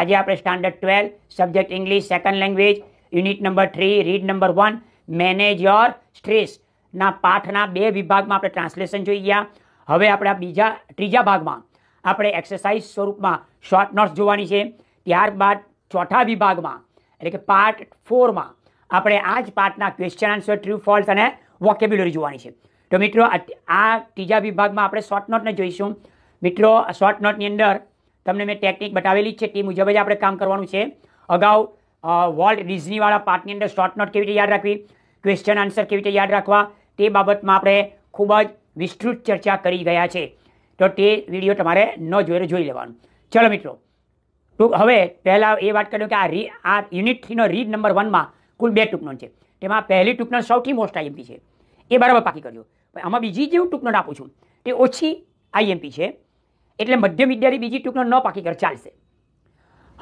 આજે આપણે standard twelve subject English second language unit number three read number one manage your સ્ટ્રેસના પાઠના બે વિભાગમાં આપણે ટ્રાન્સલેશન જોઈ ગયા હવે આપણે બીજા ત્રીજા ભાગમાં આપણે એક્સરસાઇઝ સ્વરૂપમાં શોર્ટ નોટ્સ જોવાની છે ત્યારબાદ ચોથા વિભાગમાં એટલે કે પાર્ટ ફોરમાં આપણે આ જ પાર્ટના ક્વેશ્ચન આન્સર ટ્રુ ફોલ્સ અને વોકેબ્યુલરી જોવાની છે તો મિત્રો આ ત્રીજા વિભાગમાં આપણે શોર્ટ નોટને જોઈશું મિત્રો શોર્ટ નોટની અંદર તમને મેં ટેકનિક બતાવેલી છે તે મુજબ જ આપણે કામ કરવાનું છે અગાઉ વોલ્ટ ડિઝનીવાળા પાર્ટની અંદર શોર્ટ કેવી રીતે યાદ રાખવી ક્વેશ્ચન આન્સર કેવી રીતે યાદ રાખવા તે બાબતમાં આપણે ખૂબ જ વિસ્તૃત ચર્ચા કરી ગયા છે તો તે વિડીયો તમારે ન જોઈને જોઈ લેવાનું ચલો મિત્રો ટૂંક હવે પહેલાં એ વાત કર્યું કે આ રી આ યુનિટ થ્રીનો રીડ નંબર વનમાં કુલ બે ટૂંકનોટ છે તેમાં પહેલી ટૂંકનો સૌથી મોસ્ટ આઈએમપી છે એ બરાબર પાકી કરજો આમાં બીજી જે હું ટૂંકનોટ આપું છું તે ઓછી આઈએમપી છે એટલે મધ્યમ વિદ્યાર્થી બીજી ટૂંકનો ન પાકી કર ચાલશે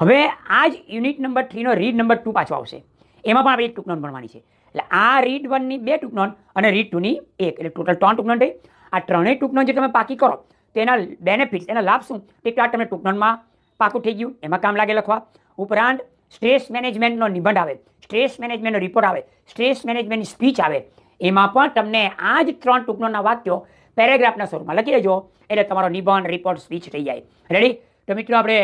હવે આ જ યુનિટ નંબર થ્રીનો રીડ નંબર ટુ પાછો આવશે એમાં પણ આપણે એક ટૂંકનોન ભણવાની છે એટલે આ રીડ વનની બે ટૂંકનોન અને રીડ ટુની એક એટલે ટોટલ ત્રણ ટૂંકનોન થઈ આ ત્રણેય ટૂંકનોન જે તમે પાકી કરો તેના બેનિફિટ્સ એના લાભ શું તે આ તમને ટૂંકનોનમાં પાકું થઈ ગયું એમાં કામ લાગે લખવા ઉપરાંત સ્ટ્રેસ મેનેજમેન્ટનો નિબંધ આવે સ્ટ્રેસ મેનેજમેન્ટનો રિપોર્ટ આવે સ્ટ્રેસ મેનેજમેન્ટની સ્પીચ આવે એમાં પણ તમને આ જ ત્રણ ટૂંકનોના વાક્યો પેરેગ્રાફના સ્વરૂપમાં લખી લેજો એટલે તમારો નિબંધ રિપોર્ટ સ્પીચ થઈ જાય રેડી તો મિત્રો આપણે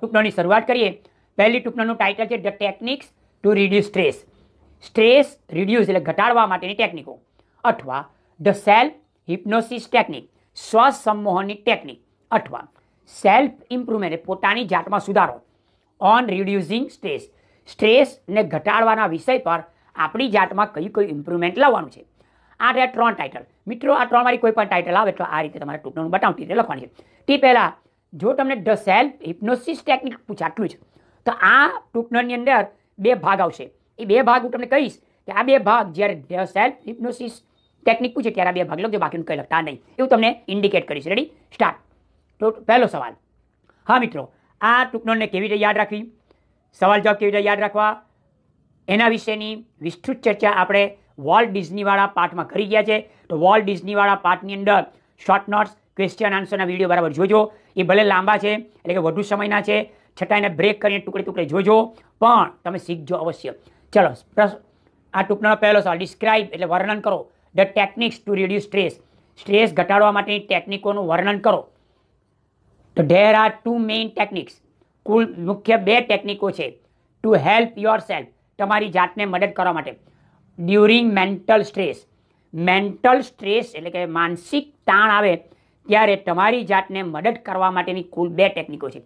ટૂંકનોની શરૂઆત કરીએ પહેલી ટૂંકનોનું ટાઇટલ છે the techniques to reduce stress stress reduce એટલે ઘટાડવા માટેની ટેકનિકો અથવા ધ સેલ્ફ હિપ્નોસિસ ટેકનિક શ્વાસ સંમોહનની ટેકનિક અથવા સેલ્ફ ઇમ્પ્રુવમેન્ટ પોતાની જાતમાં સુધારો ઓન રિડ્યુસિંગ સ્ટ્રેસ સ્ટ્રેસને ઘટાડવાના વિષય પર આપણી જાતમાં કયું કયું ઇમ્પ્રુવમેન્ટ લાવવાનું છે આ રહ્યા ત્રણ ટાઇટલ મિત્રો આ ત્રણ ત્રણમાંથી કોઈ પણ ટાઇટલ આવે તો આ રીતે તમારે ટૂંકનું બતાવતી રીતે લખવાની છે તે પહેલાં જો તમને ધ સેલ્ફ હિપ્નોસિસ ટેકનિક પૂછાટલું છે તો આ ટૂંકનોની અંદર બે ભાગ આવશે એ બે ભાગ હું તમને કહીશ કે આ બે ભાગ જ્યારે ધ સેલ્ફ હિપ્નોસિસ ટેકનિક પૂછે ત્યારે આ બે ભાગ લખજો બાકીનું કંઈ લખતા નહીં એવું તમને ઇન્ડિકેટ કરીશ રેડી સ્ટાર્ટ તો પહેલો સવાલ હા મિત્રો આ ટૂંકનોને કેવી રીતે યાદ રાખવી સવાલ જવાબ કેવી રીતે યાદ રાખવા એના વિશેની વિસ્તૃત ચર્ચા આપણે વોલ્ટ ડિઝનીવાળા પાર્ટમાં કરી ગયા છે તો વોલ્ટ ડિઝનીવાળા પાર્ટની અંદર શોર્ટ નોટ્સ ક્વેશ્ચન આન્સરના વિડીયો બરાબર જોજો એ ભલે લાંબા છે એટલે કે વધુ સમયના છે છતાં એને બ્રેક કરીને ટુકડી ટુકડી જોજો પણ તમે શીખજો અવશ્ય ચલો આ ટૂંકનો પહેલો સવાલ ડિસ્ક્રાઇબ એટલે વર્ણન કરો the techniques to reduce stress stress ઘટાડવા માટેની ટેકનિકોનું વર્ણન કરો તો there are two main techniques કુલ મુખ્ય બે ટેકનિકો છે ટુ હેલ્પ યોર સેલ્ફ તમારી જાતને મદદ કરવા માટે during mental stress mental stress એટલે કે માનસિક તાણ આવે ત્યારે તમારી જાતને મદદ કરવા માટેની કુલ બે ટેકનિકો છે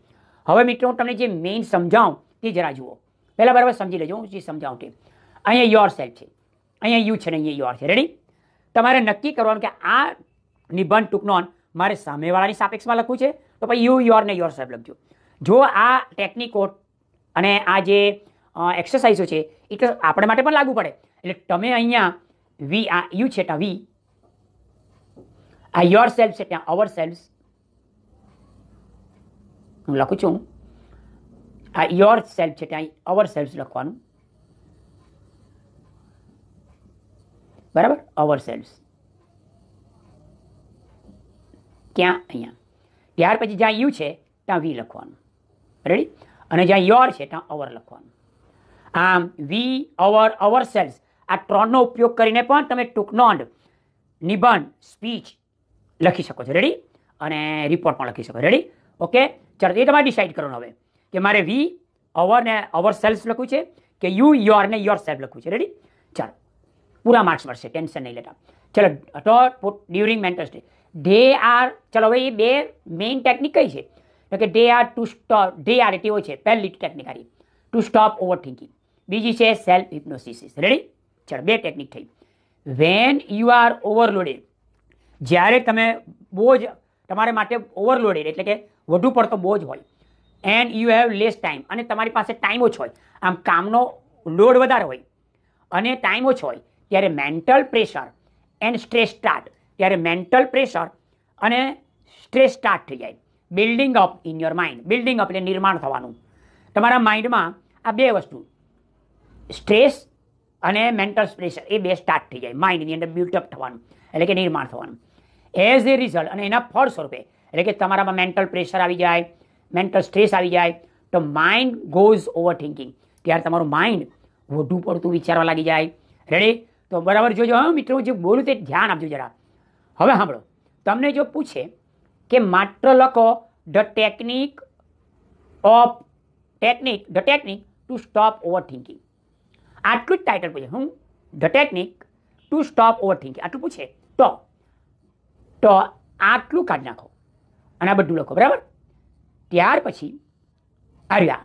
હવે મિત્રો હું તમને જે મેઇન સમજાવું તે જરા જુઓ પહેલાં બરાબર સમજી લેજો હું જે સમજાવું તે અહીંયા યોર સેલ્ફ છે અહીંયા યુ છે ને અહીંયા યોર છે રેડી તમારે નક્કી કરવાનું કે આ નિબંધ ટૂંકનોન મારે સામેવાળાની સાપેક્ષમાં લખવું છે તો પછી યુ યોર ને યોર સેલ્ફ લખજો જો આ ટેકનિકો અને આ જે એક્સરસાઇઝો છે એ તો આપણે માટે પણ લાગુ પડે એટલે તમે અહીંયા વી આ યુ છે ત્યાં વી આ યોર સેલ્ફ છે ત્યાં અવર સેલ્ફ હું લખું છું આ યોર સેલ્ફ છે ત્યાં અવર સેલ્ફ લખવાનું બરાબર અવર સેલ્ફ ક્યાં અહીંયા ત્યાર પછી જ્યાં યુ છે ત્યાં વી લખવાનું રેડી અને જ્યાં યોર છે ત્યાં અવર લખવાનું આમ વી અવર અવર સેલ્ફ આ ત્રણનો ઉપયોગ કરીને પણ તમે ટૂંકનોંધ નિબંધ સ્પીચ લખી શકો છો રેડી અને રિપોર્ટ પણ લખી શકો રેડી ઓકે ચાલો એ તમારે ડિસાઇડ કરવાનું હવે કે મારે વી અવર ને અવર સેલ્સ લખવું છે કે યુ યોર ને યોર સેલ્ફ લખવું છે રેડી ચાલો પૂરા માર્ક્સ મળશે ટેન્શન નહીં લેતા ચલો અટો during mentors they they are ચલો હવે એ બે મેઇન ટેકનિક કઈ છે તો કે they are to stop they are હોય છે પહેલી ટેકનિક આરી ટુ સ્ટોપ ઓવર થિંકિંગ બીજી છે સેલ્ફ હિપ્નોસિસ રેડી ચાલો બે ટેકનિક થઈ વેન યુ આર ઓવરલોડેડ જ્યારે તમે બોજ તમારે માટે ઓવરલોડેડ એટલે કે વધુ પડતો બોજ હોય and you have less time અને તમારી પાસે ટાઈમ ઓછો હોય આમ કામનો લોડ વધારે હોય અને ટાઈમ ઓછો હોય ત્યારે mental pressure and stress start ત્યારે મેન્ટલ પ્રેશર અને સ્ટ્રેસ સ્ટાર્ટ થઈ જાય building up in your mind building up એટલે નિર્માણ થવાનું તમારા માઇન્ડમાં આ બે વસ્તુ સ્ટ્રેસ અને મેન્ટલ પ્રેશર એ બે સ્ટાર્ટ થઈ જાય માઇન્ડની અંદર બ્યુટઅપ થવાનું એટલે કે નિર્માણ થવાનું એઝ એ રિઝલ્ટ અને એના ફળ સ્વરૂપે એટલે કે તમારામાં મેન્ટલ પ્રેશર આવી જાય મેન્ટલ સ્ટ્રેસ આવી જાય તો માઇન્ડ ગોઝ ઓવર થિંકિંગ ત્યારે તમારું માઇન્ડ વધુ પડતું વિચારવા લાગી જાય રેડી તો બરાબર જોજો હા મિત્રો જે બોલું તે ધ્યાન આપજો જરા હવે સાંભળો તમને જો પૂછે કે માત્ર લખો the technique of technique the technique to stop over thinking આટલું જ ટાઇટલ પૂછે હું the technique to stop over thinking આટલું પૂછે તો તો આટલું કાઢી નાખો અને આ બધું લખો બરાબર ત્યાર પછી આર્યા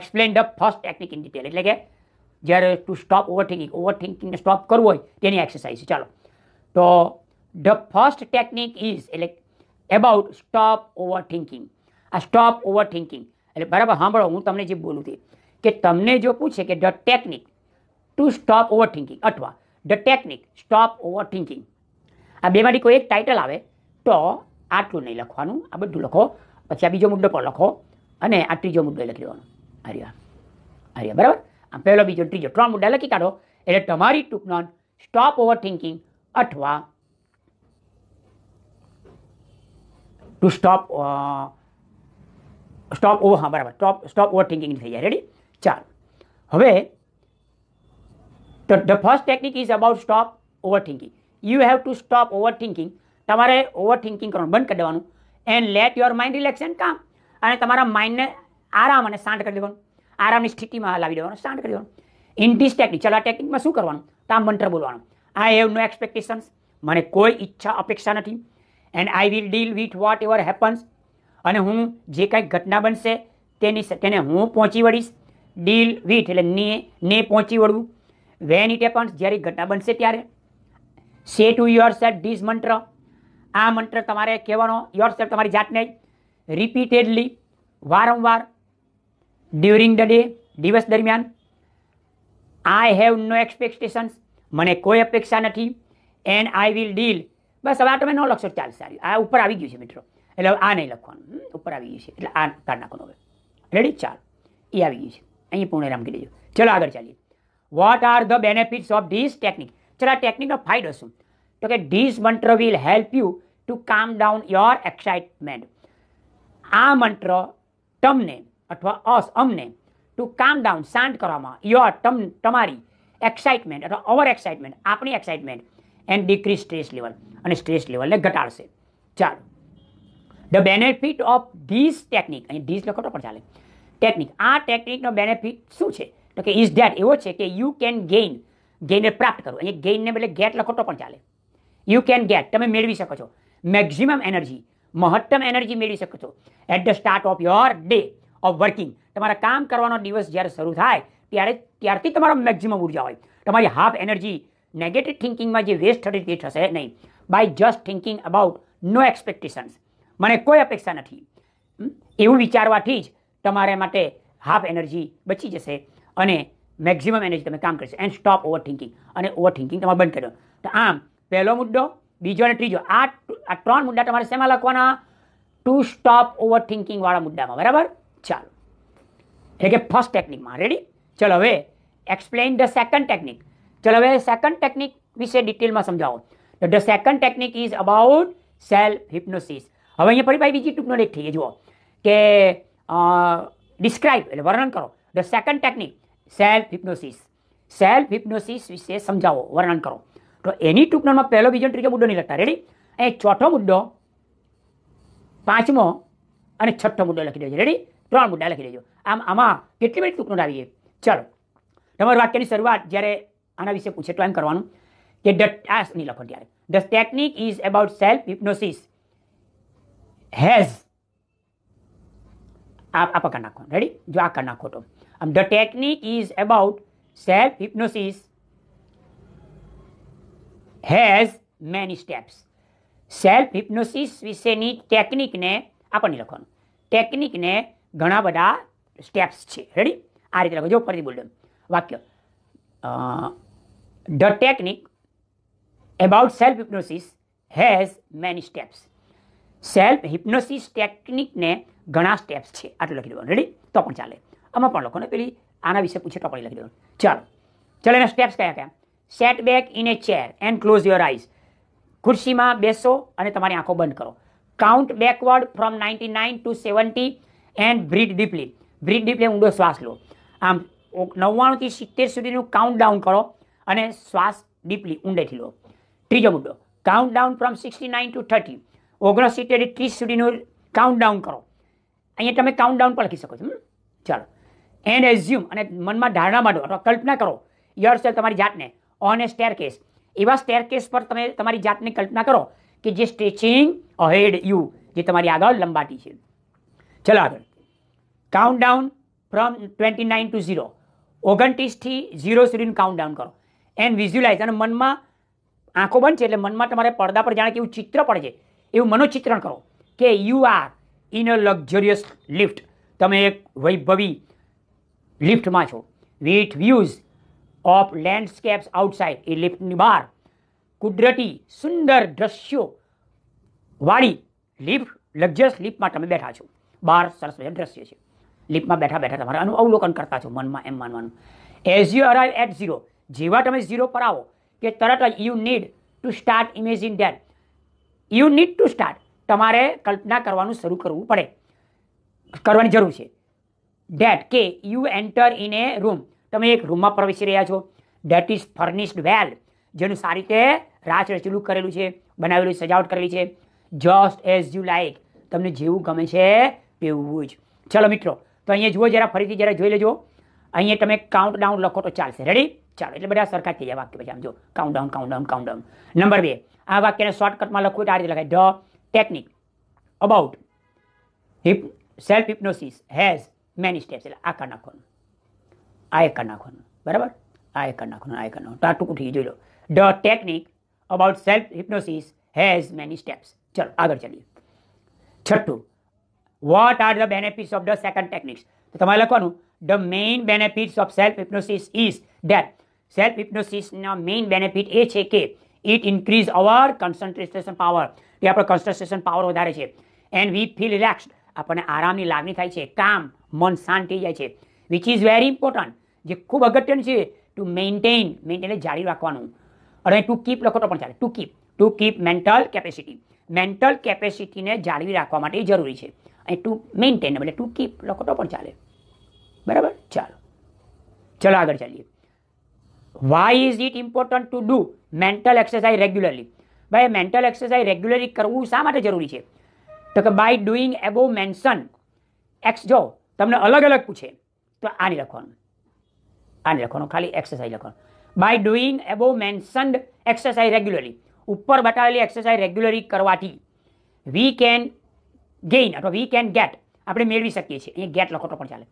explain the first technique in detail એટલે કે જ્યારે to stop over thinking over થિંકિંગને સ્ટોપ કરવું હોય તેની એક્સરસાઇઝ ચાલો તો ધ ફર્સ્ટ ટેકનિક ઇઝ એટલે એબાઉટ સ્ટોપ ઓવર થિંકિંગ આ સ્ટોપ ઓવર થિંકિંગ એટલે બરાબર સાંભળો હું તમને જે બોલું છું કે તમને જો પૂછે કે the technique to stop over thinking અથવા the technique stop over thinking આ બેમાંથી કોઈ એક ટાઇટલ આવે તો આટલું નહીં લખવાનું આ બધું લખો પછી આ બીજો મુદ્દો પણ લખો અને આ ત્રીજો મુદ્દો લખી દેવાનો આર્યા આર્યા બરાબર આ પહેલો બીજો ત્રીજો ત્રણ મુદ્દા લખી કાઢો એટલે તમારી ટૂંક નોન સ્ટોપ ઓવર થિંકિંગ અથવા ટુ સ્ટોપ સ્ટોપ ઓવર હા બરાબર સ્ટોપ સ્ટોપ ઓવર થિંકિંગ થઈ જાય રેડી ચાલ હવે તો the first technique is about stop overthinking you have to stop overthinking તમારે ઓવરથિંકિંગ કરવાનું બંધ કરી દેવાનું and let your mind relax and calm અને તમારા માઇન્ડને આરામ અને શાંત કરી દેવાનું આરામની સ્થિતિમાં લાવી દેવાનું શાંત કરી દેવાનું ઇન ધીસ ટેકનિક ચલો આ ટેકનિકમાં શું કરવાનું તો આ મંત્ર બોલવાનું આઈ હેવ નો એક્સપેક્ટેશન્સ મને કોઈ ઈચ્છા અપેક્ષા નથી and I will deal with whatever happens અને હું જે કંઈક ઘટના બનશે તેની તેને હું પહોંચી વળીશ ડીલ વિથ એટલે ને ને પહોંચી વળવું વેન ઇટ એપન્સ જ્યારે ઘટના બનશે ત્યારે સે ટુ યોર સેલ્ફ ધીસ મંત્ર આ મંત્ર તમારે કહેવાનો યોર સેલ્ફ તમારી જાતને રિપીટેડલી વારંવાર ડ્યુરિંગ ધ ડે દિવસ દરમિયાન આઈ હેવ નો એક્સપેક્ટેશન્સ મને કોઈ અપેક્ષા નથી એન્ડ આઈ વિલ ડીલ બસ હવે આ તમે ન લખશો ચાલશે આ ઉપર આવી ગયું છે મિત્રો એટલે આ નહીં લખવાનું ઉપર આવી ગયું છે એટલે આ કાઢ નાખવાનું હવે રેડી ચાલ એ આવી ગયું છે અહીં પૂર્ણ વિરામ કરી દેજો ચલો આગળ ચાલીએ what are the benefits of this technique ચલો આ ટેકનિકનો ફાયદો શું તો કે this mantra will help you to calm down your excitement આ મંત્ર તમને અથવા અસ અમને ટુ કામ ડાઉન શાંત કરવામાં યોર તમ તમારી એક્સાઇટમેન્ટ અથવા ઓવર એક્સાઇટમેન્ટ આપણી excitement and decrease stress level અને સ્ટ્રેસ લેવલને ઘટાડશે ચાલો the benefit of this technique અહીં ધીસ લખો તો પણ ચાલે ટેકનિક આ ટેકનિકનો બેનિફિટ શું છે તો કે ઇઝ ધેટ એવો છે કે યુ કેન ગેઇન ગેઇનને પ્રાપ્ત કરો અહીંયા ગેઇનને બદલે ગેટ લખો તો પણ ચાલે યુ કેન ગેટ તમે મેળવી શકો છો મેક્ઝિમમ એનર્જી મહત્તમ એનર્જી મેળવી શકો છો at the start of your day of working તમારા કામ કરવાનો દિવસ જ્યારે શરૂ થાય ત્યારે ત્યારથી તમારો મેક્ઝિમમ ઉર્જા હોય તમારી હાફ એનર્જી નેગેટિવ થિંકિંગમાં જે વેસ્ટ થતી તે થશે નહીં by just thinking about no expectations મને કોઈ અપેક્ષા નથી એવું વિચારવાથી જ તમારે માટે હાફ એનર્જી બચી જશે અને મેક્ઝિમમ એનર્જી તમે કામ કરશો એન્ડ સ્ટોપ ઓવર થિંકિંગ અને ઓવર થિંકિંગ તમારે બંધ કર્યો તો આમ પહેલો મુદ્દો બીજો અને ત્રીજો આ આ ત્રણ મુદ્દા તમારે શેમાં લખવાના ટુ સ્ટોપ ઓવર થિંકિંગવાળા મુદ્દામાં બરાબર ચાલો એટલે કે ફર્સ્ટ ટેકનિકમાં રેડી ચલો હવે એક્સપ્લેન ધ સેકન્ડ ટેકનિક ચલો હવે સેકન્ડ ટેકનિક વિશે ડિટેલમાં સમજાવો તો the second technique is about self hypnosis હવે અહીંયા ફરી ભાઈ બીજી ટૂંકનો લેખ થઈ જુઓ કે ડિસ્ક્રાઇબ એટલે વર્ણન કરો the second technique self hypnosis self hypnosis વિશે સમજાવો વર્ણન કરો તો એની ટૂંકનામાં પહેલો બીજો ત્રીજો મુદ્દો નહીં લખતા રેડી અહીં ચોથો મુદ્દો પાંચમો અને છઠ્ઠો મુદ્દો લખી દેજો રેડી ત્રણ મુદ્દા લખી દેજો આમ આમાં કેટલી મિનિટ ટૂંકનો આવીએ ચાલો તમારી વાક્યની શરૂઆત જ્યારે આના વિશે પૂછે તો એમ કરવાનું કે ધ ટાસ્ક નહીં લખો ત્યારે the technique is about self hypnosis has આ આ પકડ નાખો રેડી જો આ કરી નાખો તો આમ the technique is about self hypnosis has many steps self hypnosis વિશેની ટેકનિકને આપણને લખવાનું ટેકનિકને ઘણા બધા સ્ટેપ્સ છે રેડી આ રીતે લખો જો ફરીથી બોલ વાક્ય the technique about self hypnosis has many steps self hypnosis ટેકનિકને ઘણા સ્ટેપ્સ છે આટલું લખી દેવાનું રેડી તો પણ ચાલે આમાં પણ લખો ને પેલી આના વિશે પૂછે ટોપડી લખી દો ચાલો ચાલો એના સ્ટેપ્સ કયા કયા set back in a chair and close your eyes ખુરશીમાં બેસો અને તમારી આંખો બંધ કરો count backward from ninety nine to seventy and breathe deeply breathe deeply ઊંડો શ્વાસ લો આમ નવ્વાણુંથી સિત્તેર સુધીનું કાઉન્ટ ડાઉન કરો અને શ્વાસ ડીપલી ઊંડેથી લો ત્રીજો મુદ્દો count down from sixty nine to thirty ઓગણસિત્તેરથી ત્રીસ સુધીનું કાઉન્ટ ડાઉન કરો અહીંયા તમે કાઉન્ટ ડાઉન પણ લખી શકો છો ચાલો એન્ડ એઝ્યુમ અને મનમાં ધારણા માંડો અથવા કલ્પના કરો યોર સેલ્ફ તમારી જાતને ઓન એ સ્ટેર કેસ એવા સ્ટેર કેસ પર તમે તમારી જાતની કલ્પના કરો કે જે સ્ટેચિંગ અહેડ યુ જે તમારી આગળ લંબાટી છે ચલો આગળ count down from twenty nine to zero ઓગણત્રીસથી ઝીરો સુધીનું કાઉન્ટ ડાઉન કરો એન્ડ વિઝ્યુલાઇઝ અને મનમાં આંખો બંધ છે એટલે મનમાં તમારે પડદા પર જાણે કે એવું ચિત્ર પડશે એવું મનોચિત્રણ કરો કે you are in a luxurious lift તમે એક વૈભવી લિફ્ટમાં છો with views of landscapes outside એ લિફ્ટની બહાર કુદરતી સુંદર દ્રશ્યો વાળી લિફ્ટ લક્ઝરિયસ લિફ્ટમાં તમે બેઠા છો બહાર સરસ મજા દ્રશ્ય છે લિફ્ટમાં બેઠા બેઠા તમારે આનું અવલોકન કરતા છો મનમાં એમ માનવાનું as you arrive at zero જેવા તમે ઝીરો પર આવો કે તરત જ you need to start imagine that you need to start તમારે કલ્પના કરવાનું શરૂ કરવું પડે કરવાની જરૂર છે ડેટ કે you enter in a room તમે એક રૂમમાં પ્રવેશી રહ્યા છો ડેટ ઇઝ ફર્નિશ્ડ વેલ જેનું સારી રીતે રાચ રચલું કરેલું છે બનાવેલું સજાવટ કરેલી છે જસ્ટ એઝ યુ લાઈક તમને જેવું ગમે છે તેવું જ ચલો મિત્રો તો અહીંયા જુઓ જરા ફરીથી જરા જોઈ લેજો અહીંયા તમે કાઉન્ટ ડાઉન લખો તો ચાલશે રેડી ચાલો એટલે બધા સરખા થઈ જાય વાક્ય પછી આમ જો count down count down count down number બે આ વાક્યને શોર્ટકટમાં લખવું તો આ રીતે લખાય the technique about hip self hypnosis has many steps એટલે આ કરી નાખવાનું આ એક કરી નાખવાનું બરાબર આ એક કરી નાખવાનું આ એક નાખવાનું તો આ ટૂંકું થઈ જોઈ લો the technique about self hypnosis has many steps ચલો આગળ ચાલીએ છઠ્ઠું what are the benefits of the second techniques તો તમારે લખવાનું the main benefits of self hypnosis is that self હિપ્નોસિસના મેઇન બેનિફિટ એ છે કે it increase our concentration power એ આપણો કોન્સન્ટ્રેશન પાવર વધારે છે એન્ડ વી ફીલ રિલેક્સ્ડ આપણને આરામની લાગણી થાય છે કામ મન શાંત થઈ જાય છે વિચ ઇઝ વેરી ઇમ્પોર્ટન્ટ જે ખૂબ અગત્યનું છે ટુ મેન્ટેન મેન્ટેન જાળવી રાખવાનું અને ટુ કીપ લખો તો પણ ચાલે to keep to keep mental capacity mental કેપેસિટીને જાળવી રાખવા માટે જરૂરી છે અને ટુ મેન્ટેન એટલે ટુ કીપ લખો તો પણ ચાલે બરાબર ચાલો ચલો આગળ ચાલીએ why is it important to do mental exercise regularly ભાઈ મેન્ટલ એક્સરસાઇઝ રેગ્યુલરલી કરવું શા માટે જરૂરી છે તો કે બાય ડુઈંગ એબો મેન્શન એક્સ જો તમને અલગ અલગ પૂછે તો આની લખવાનું આની લખવાનું ખાલી એક્સરસાઇઝ લખવાનું by doing above mentioned exercise regularly ઉપર બતાવેલી એક્સરસાઇઝ રેગ્યુલરી કરવાથી વી કેન ગેઇન અથવા વી કેન ગેટ આપણે મેળવી શકીએ છીએ અહીંયા ગેટ લખો તો પણ ચાલે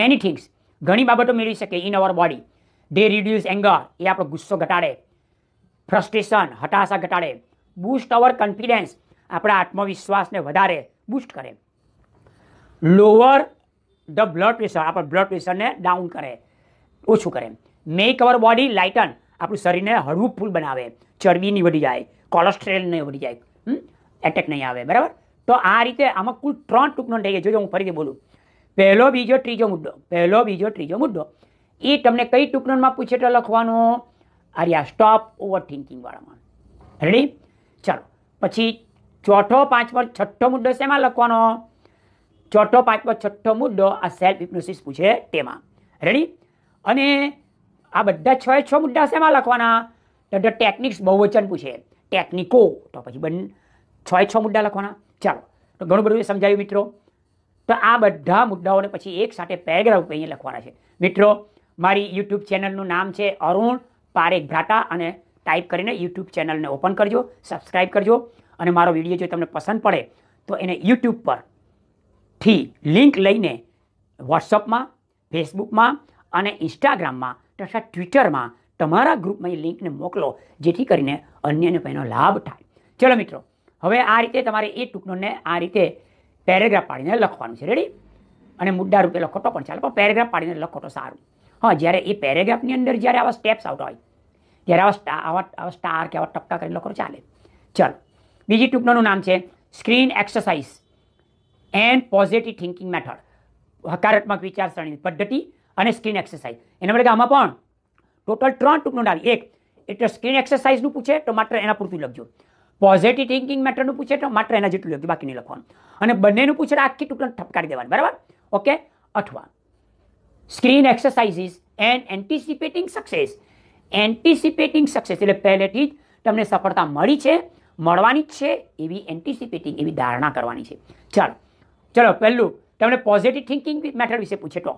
મેની થિંગ્સ ઘણી બાબતો મેળવી શકીએ in our body they reduce anger એ આપણો ગુસ્સો ઘટાડે ફ્રસ્ટ્રેશન હતાશા ઘટાડે બુસ્ટ અવર કોન્ફિડન્સ આપણા આત્મવિશ્વાસને વધારે બુસ્ટ કરે લોઅર ધ બ્લડ પ્રેશર આપણે બ્લડ પ્રેશરને ડાઉન કરે ઓછું કરે મેક અવર બોડી લાઇટન આપણું શરીરને હળવું ફૂલ બનાવે ચરબી નહીં વધી જાય કોલેસ્ટ્રેલ નહીં વધી જાય એટેક નહીં આવે બરાબર તો આ રીતે આમાં કુલ ત્રણ ટૂંકનો થઈ ગયો જોજો હું ફરીથી બોલું પહેલો બીજો ત્રીજો મુદ્દો પહેલો બીજો ત્રીજો મુદ્દો એ તમને કઈ ટૂંકનોમાં પૂછે તો લખવાનો આર્યા સ્ટોપ ઓવર થિંકિંગવાળામાં રેડી ચાલો પછી ચોથો પાંચમો છઠ્ઠો મુદ્દો શેમાં લખવાનો ચોથો પાંચમો છઠ્ઠો મુદ્દો આ સેલ્ફ હિપ્નોસિસ પૂછે તેમાં રેડી અને આ બધા છ છ મુદ્દા શેમાં લખવાના તો ધ ટેકનિક્સ બહુવચન પૂછે ટેકનિકો તો પછી બન છ છ મુદ્દા લખવાના ચાલો તો ઘણું બધું સમજાવ્યું મિત્રો તો આ બધા મુદ્દાઓને પછી એક સાથે પેરેગ્રાફ અહીંયા લખવાના છે મિત્રો મારી યુટ્યુબ ચેનલનું નામ છે અરુણ પારેખ ભ્રાટા અને ટાઈપ કરીને યુટ્યુબ ચેનલને ઓપન કરજો સબસ્ક્રાઈબ કરજો અને મારો વિડીયો જો તમને પસંદ પડે તો એને યુટ્યુબ પર થી લિંક લઈને વોટ્સઅપમાં ફેસબુકમાં અને ઇન્સ્ટાગ્રામમાં તથા ટ્વિટરમાં તમારા ગ્રુપમાં એ લિંકને મોકલો જેથી કરીને અન્યને પણ એનો લાભ થાય ચલો મિત્રો હવે આ રીતે તમારે એ ટૂંકનોને આ રીતે પેરેગ્રાફ પાડીને લખવાનું છે રેડી અને મુદ્દા રૂપે લખો તો પણ ચાલે પણ પેરેગ્રાફ પાડીને લખો તો સારું હા જ્યારે એ પેરેગ્રાફની અંદર જ્યારે આવા સ્ટેપ્સ આવતા હોય ત્યારે આવા સ્ટા આવા આવા સ્ટાર કે આવા ટપકા કરીને લખો ચાલે ચાલો બીજી ટૂંકનોનું નામ છે screen exercise and positive thinking method હકારાત્મક વિચારસરણી પદ્ધતિ અને સ્ક્રીન એક્સરસાઇઝ એના માટે આમાં પણ ટોટલ ત્રણ ટૂંકનું આવી એક એટલે સ્ક્રીન એક્સરસાઇઝનું પૂછે તો માત્ર એના પૂરતું લખજો પોઝિટિવ થિંકિંગ મેટરનું પૂછે તો માત્ર એના જેટલું લખજો બાકી નહીં લખવાનું અને બંનેનું પૂછે આખી ટૂંકને ઠપકારી દેવાનું બરાબર ઓકે અથવા screen exercises and anticipating success anticipating success એટલે પહેલેથી જ તમને સફળતા મળી છે મળવાની જ છે એવી એન્ટિસિપેટિંગ એવી ધારણા કરવાની છે ચાલો ચલો પહેલું તમને પોઝિટિવ થિંકિંગ મેથડ વિશે પૂછે તો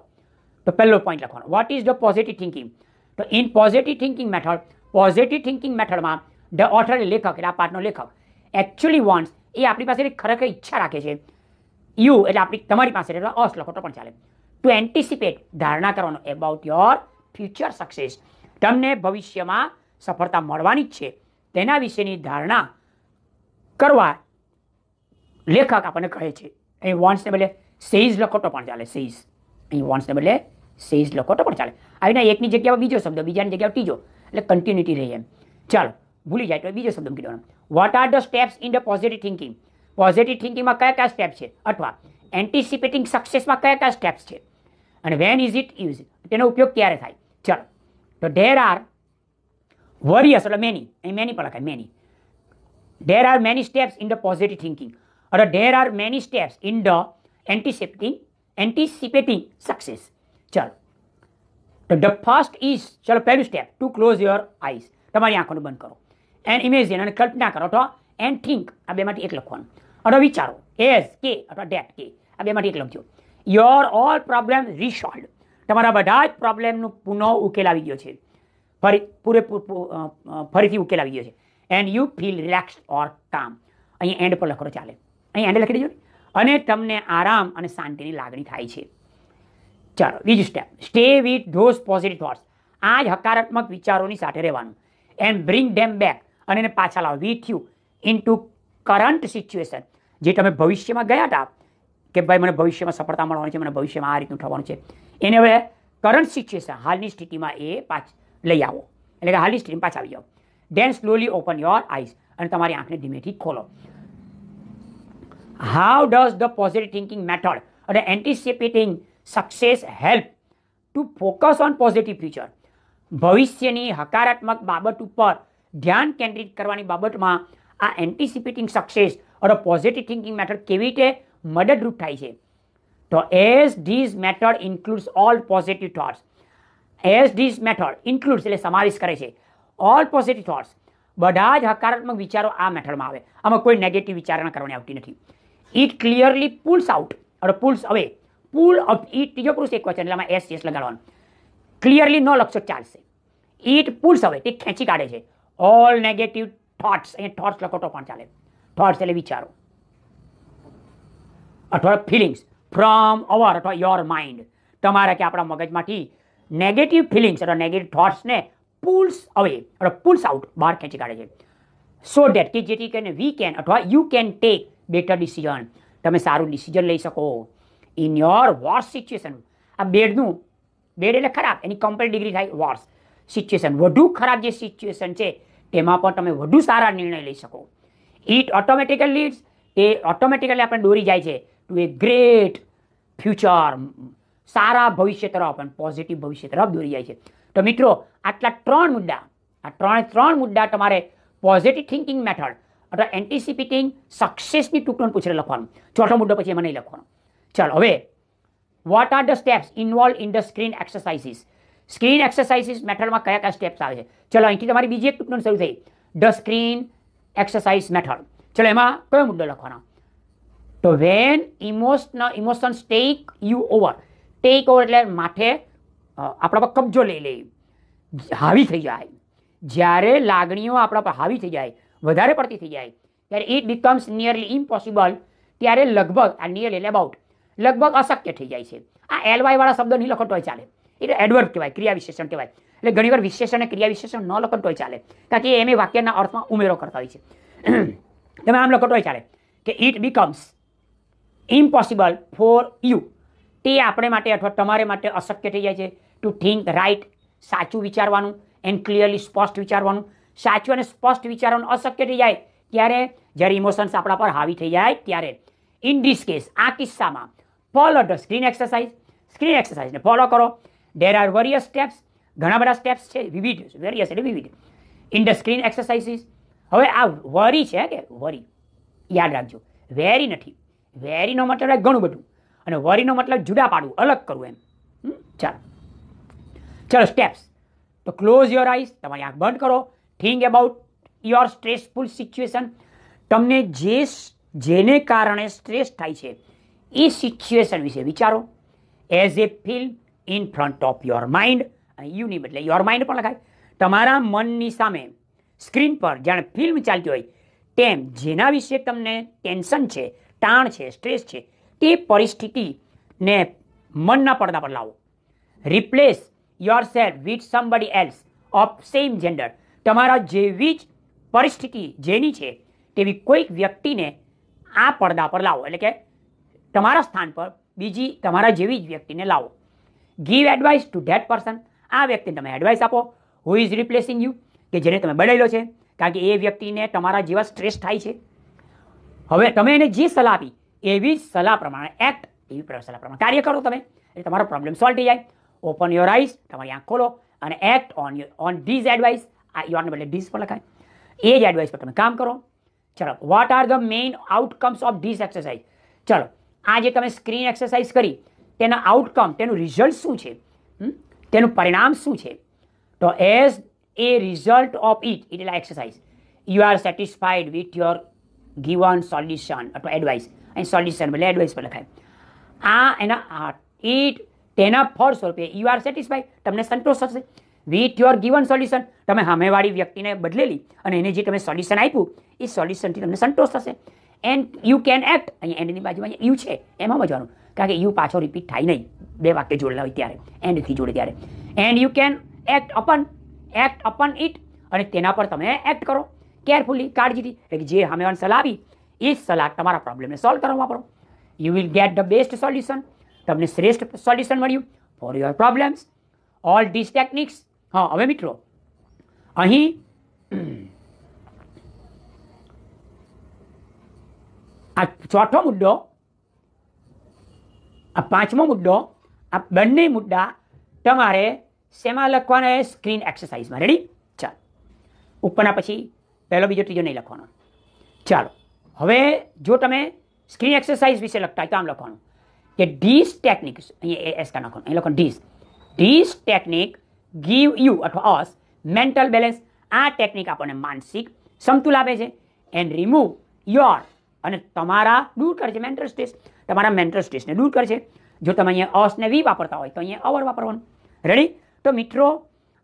તો પહેલો પોઈન્ટ લખવાનો what is the positive thinking તો in positive thinking method positive thinking મેથડમાં ધ ઓથર લેખક એટલે આ પાઠનો લેખક એકચ્યુઅલી વોન્ટ્સ એ આપણી પાસે ખરેખર ઈચ્છા રાખે છે યુ એટલે આપણી તમારી પાસે એટલે અસ લખો તો પણ ચાલે ટુ એન્ટિસિપેટ ધારણા કરવાનો એબાઉટ યોર ફ્યુચર સક્સેસ તમને ભવિષ્યમાં સફળતા મળવાની જ છે તેના વિશેની ધારણા કરવા લેખક આપણને કહે છે અહીં વોન્સને બદલે સેઝ લખો તો પણ ચાલે સેઝ અહીં વોન્સને બદલે સેઝ લખો તો પણ ચાલે આવીને એકની જગ્યાએ બીજો શબ્દ બીજાની જગ્યાએ ત્રીજો એટલે કન્ટિન્યુટી રહે એમ ચાલો ભૂલી જાય તો બીજો શબ્દ મૂકી દેવાનો what are the steps in the positive thinking positive થિંકિંગમાં કયા કયા સ્ટેપ છે અથવા એન્ટિસિપેટિંગ સક્સેસમાં કયા કયા સ્ટેપ્સ છે અને વેન ઇઝ ઇટ યુઝ તેનો ઉપયોગ ક્યારે થાય ચાલો તો ધેર આર વરિયસ એટલે મેની અહીં મેની પણ લખાય many there are many steps in the positive thinking or there are many steps in the anticipating anticipating success ચાલો તો ધ ફર્સ્ટ ઇઝ ચલો પહેલું step to close your eyes તમારી આંખોને બંધ કરો એન્ડ ઇમેજિન અને કલ્પના કરો તો એન્ડ થિંક આ બેમાંથી એક લખવાનું અથવા વિચારો એઝ કે અથવા ડેટ કે આ બેમાંથી એક લખજો યોર ઓલ પ્રોબ્લેમ રિસોલ્વ તમારા બધા જ પ્રોબ્લેમનું પુનઃ ઉકેલ આવી ગયો છે ફરી પૂરેપૂર ફરીથી ઉકેલ આવી ગયો છે and you feel relax or calm અહીં એન્ડ પર લખો ચાલે અહીં હેન્ડલ લખી દેજો અને તમને આરામ અને શાંતિની લાગણી થાય છે ચાલો બીજું step stay with those positive thoughts આ જ હકારાત્મક વિચારોની સાથે રહેવાનું એન્ડ બ્રિંગ ડેમ બેક અને એને પાછા લાવો with you into current situation જે તમે ભવિષ્યમાં ગયા હતા કે ભાઈ મને ભવિષ્યમાં સફળતા મળવાની છે મને ભવિષ્યમાં આ રીતનું થવાનું છે એને હવે કરંટ સિચ્યુએશન હાલની સ્થિતિમાં એ પાછ લઈ આવો એટલે કે હાલની સ્થિતિમાં પાછા આવી જાઓ then slowly open your eyes અને તમારી આંખને ધીમેથી ખોલો how does the positive thinking method અને anticipating success help to focus on positive future ભવિષ્યની હકારાત્મક બાબત ઉપર ધ્યાન કેન્દ્રિત કરવાની બાબતમાં આ એન્ટિસિપેટિંગ સક્સેસ અને પોઝિટિવ થિંકિંગ મેથડ કેવી રીતે મદદરૂપ થાય છે તો as these method includes all positive thoughts as these method includes એટલે સમાવેશ કરે છે ઓલ પોઝિટિવ થોટ્સ બધા જ હકારાત્મક વિચારો આ મેથડમાં આવે આમાં કોઈ નેગેટિવ વિચારણા કરવાની આવતી નથી ઇટ ક્લિયરલી પુલ્સ આઉટ અને pulls away pull up it ત્રીજો પુરુષ એક વચન એટલે એસ એસ લગાડવાનું ક્લિયરલી ન લખશો ચાલશે ઇટ પુલ્સ હવે તે ખેંચી કાઢે છે ઓલ નેગેટિવ થોટ્સ અહીંયા થોટ્સ લખો તો પણ ચાલે થોટ્સ એટલે વિચારો અથવા ફિલિંગ્સ ફ્રોમ અવર અથવા યોર માઇન્ડ તમારા કે આપણા મગજમાંથી નેગેટિવ ફિલિંગ્સ અથવા નેગેટિવ થોટ્સને પુલ્સ અવે અથવા પુલ્સ આઉટ બહાર ખેંચી કાઢે છે સો ડેટ કે જેથી કરીને વી કેન અથવા you can take better decision તમે સારું ડિસિઝન લઈ શકો ઇન યોર વોર્સ સિચ્યુએશન આ બેડનું બેડ એટલે ખરાબ એની કમ્પ્લેટ ડિગ્રી થાય વોર્સ સિચ્યુએશન વધુ ખરાબ જે સિચ્યુએશન છે તેમાં પણ તમે વધુ સારા નિર્ણય લઈ શકો it automatically leads a automatically આપણે દોરી જાય છે ટુ એ ગ્રેટ ફ્યુચર સારા ભવિષ્ય તરફ અને પોઝિટિવ ભવિષ્ય તરફ દોરી જાય છે તો મિત્રો આટલા ત્રણ મુદ્દા આ ત્રણે ત્રણ મુદ્દા તમારે પોઝિટિવ થિંકિંગ મેથડ અથવા એન્ટિસિપેટિંગ સક્સેસની ટૂંકણ પૂછીને લખવાનું ચોથો મુદ્દો પછી એમાં નહીં લખવાનો ચાલો હવે what are the steps involve in the screen exercises screen exercises મેથડમાં કયા કયા સ્ટેપ્સ આવે છે ચલો અહીંથી તમારી બીજી એક ટૂંકણ શરૂ થઈ ધ સ્ક્રીન એક્સરસાઇઝ મેથડ ચલો એમાં કયો મુદ્દો લખવાનો તો when emotion emotions take you over take over એટલે માથે આપણા પર કબજો લઈ લે હાવી થઈ જાય જ્યારે લાગણીઓ આપણા પર હાવી થઈ જાય વધારે પડતી થઈ જાય ત્યારે ઇટ બીકમ્સ નિયરલી ઇમ્પોસિબલ ત્યારે લગભગ આ નિયરલી એટલે અબાઉટ લગભગ અશક્ય થઈ જાય છે આ એલવાયવાળા શબ્દ નહીં લખતો હોય ચાલે એટલે એડવર્બ કહેવાય ક્રિયા વિશેષણ કહેવાય એટલે ઘણીવાર વિશેષણ અને ક્રિયા વિશેષણ ન લખો તોય ચાલે કારણ કે એમ એ વાક્યના અર્થમાં ઉમેરો કરતા હોય છે તમે આમ લખો તોય ચાલે કે it becomes impossible for you તે આપણે માટે અથવા તમારે માટે અશક્ય થઈ જાય છે ટુ થિંક રાઇટ સાચું વિચારવાનું એન્ડ ક્લિયરલી સ્પષ્ટ વિચારવાનું સાચું અને સ્પષ્ટ વિચારોને અશક્ય થઈ જાય ત્યારે જ્યારે ઇમોશન્સ આપણા પર હાવી થઈ જાય ત્યારે ઇન ધીસ કેસ આ કિસ્સામાં follow the screen exercise screen એક્સરસાઇઝને ફોલો કરો ડેર આર વરિયસ સ્ટેપ્સ ઘણા બધા સ્ટેપ્સ છે વિવિધ વેરિયસ એટલે વિવિધ ઇન ધ સ્ક્રીન એક્સરસાઇઝીસ હવે આ વરી છે કે વરી યાદ રાખજો વેરી નથી વેરીનો મતલબ ઘણું બધું અને વરીનો મતલબ જુદા પાડવું અલગ કરવું એમ ચાલો ચલો સ્ટેપ્સ તો ક્લોઝ યોર આઈસ તમારી આંખ બંધ કરો think about your stressful situation તમને જે જેને કારણે સ્ટ્રેસ થાય છે એ સિચ્યુએશન વિશે વિચારો as a film in front of your mind યુનિમ એટલે યોર માઇન્ડ પણ લખાય તમારા મનની સામે સ્ક્રીન પર જાણે ફિલ્મ ચાલતી હોય તેમ જેના વિશે તમને ટેન્શન છે તાણ છે સ્ટ્રેસ છે તે પરિસ્થિતિને મનના પડદા પર લાવો replace yourself with somebody else of same gender તમારા જેવી જ પરિસ્થિતિ જેની છે તેવી કોઈક વ્યક્તિને આ પડદા પર લાવો એટલે કે તમારા સ્થાન પર બીજી તમારા જેવી જ વ્યક્તિને લાવો give advice to that person આ વ્યક્તિને તમે એડવાઇસ આપો હુ ઇઝ રિપ્લેસિંગ યુ કે જેને તમે બદલેલો છે કારણ કે એ વ્યક્તિને તમારા જેવા સ્ટ્રેસ થાય છે હવે તમે એને જે સલાહ આપી એવી જ સલાહ પ્રમાણે એક્ટ એવી સલાહ પ્રમાણે કાર્ય કરો તમે એટલે તમારો પ્રોબ્લેમ સોલ્વ થઈ જાય ઓપન યોર આઈઝ તમારી આંખ ખોલો અને act on on these advice આ યોરને બદલે ડીસ પર લખાય એ જ એડવાઇસ પર તમે કામ કરો ચલો what are the main outcomes of this exercise ચલો આ જે તમે સ્ક્રીન એક્સરસાઇઝ કરી તેના આઉટકમ તેનું રિઝલ્ટ શું છે તેનું પરિણામ શું છે તો as a result of it એટલે exercise you are satisfied with your given solution અથવા એડવાઇસ અહીં સોલ્યુશન એટલે એડવાઇસ પર લખાય આ એના ઇટ તેના ફળ સ્વરૂપે યુ આર સેટિસ્ફાઈડ તમને સંતોષ થશે વિથ યોર ગીવન સોલ્યુશન તમે સામેવાળી વ્યક્તિને બદલેલી અને એને જે તમે સોલ્યુશન આપ્યું એ સોલ્યુશનથી તમને સંતોષ થશે એન્ડ યુ કેન એક્ટ અહીંયા એન્ડની બાજુમાં યુ છે એમાં મજવાનું કારણ કે યુ પાછો રિપીટ થાય નહીં બે વાક્ય જોડેલા હોય ત્યારે એન્ડથી જોડે ત્યારે and you can act upon act upon it અને તેના પર તમે એક્ટ કરો કેરફુલી કાળજીથી એટલે કે જે સામેવાળાને સલાહ આવી એ સલાહ તમારા પ્રોબ્લેમને સોલ્વ કરવા વાપરો you will get the best solution તમને શ્રેષ્ઠ સોલ્યુશન મળ્યું for your problems all this techniques હા હવે મિત્રો અહીં આ ચોથો મુદ્દો આ પાંચમો મુદ્દો આ બંને મુદ્દા તમારે શેમાં લખવાના સ્ક્રીન એક્સરસાઇઝમાં રેડી ચાલ ઉપરના પછી પહેલો બીજો ત્રીજો નહીં લખવાનો ચાલો હવે જો તમે સ્ક્રીન એક્સરસાઇઝ વિશે લખતા હોય તો આમ લખવાનું કે ડીસ ટેકનિક અહીંયા એસ કા નાખવાનું અહીં લખવાનું this this technique give you અથવા અસ મેન્ટલ બેલેન્સ આ ટેકનિક આપણને માનસિક સમતુલ આપે છે એન્ડ રિમૂવ યોર અને તમારા દૂર કરશે મેન્ટલ સ્ટ્રેસ તમારા મેન્ટલ સ્ટ્રેસને દૂર કરશે જો તમે અહીંયા અસ ને વી વાપરતા હોય તો અહીંયા અવર વાપરવાનું રેડી તો મિત્રો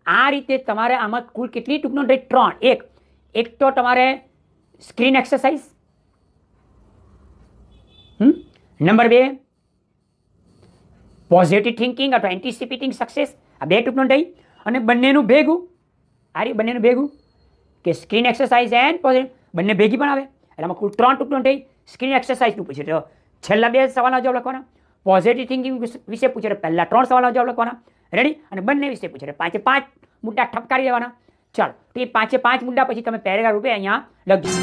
આ રીતે તમારે આમાં કુલ કેટલી ટૂંકનો રેટ ત્રણ એક એક તો તમારે સ્ક્રીન એક્સરસાઇઝ નંબર બે પોઝિટિવ થિંકિંગ અથવા એન્ટિસિપેટિંગ સક્સેસ આ બે ટ્રીપનું થઈ અને બંનેનું ભેગું આ બંનેનું ભેગું કે સ્ક્રીન એક્સરસાઇઝ એન્ડ પોઝિટિવ બંને ભેગી પણ આવે એટલે આમાં કુલ ત્રણ ટૂંકનું થઈ સ્ક્રીન એક્સરસાઇઝનું પૂછે તો છેલ્લા બે સવાલના જવાબ લખવાના પોઝિટિવ થિંકિંગ વિશે પૂછે પહેલા ત્રણ સવાલના જવાબ લખવાના રેડી અને બંને વિશે પૂછે પાંચે પાંચ મુદ્દા ઠપકારી દેવાના ચાલો તો એ પાંચે પાંચ મુદ્દા પછી તમે પેરેગ્રાફ રૂપે અહીંયા લખજો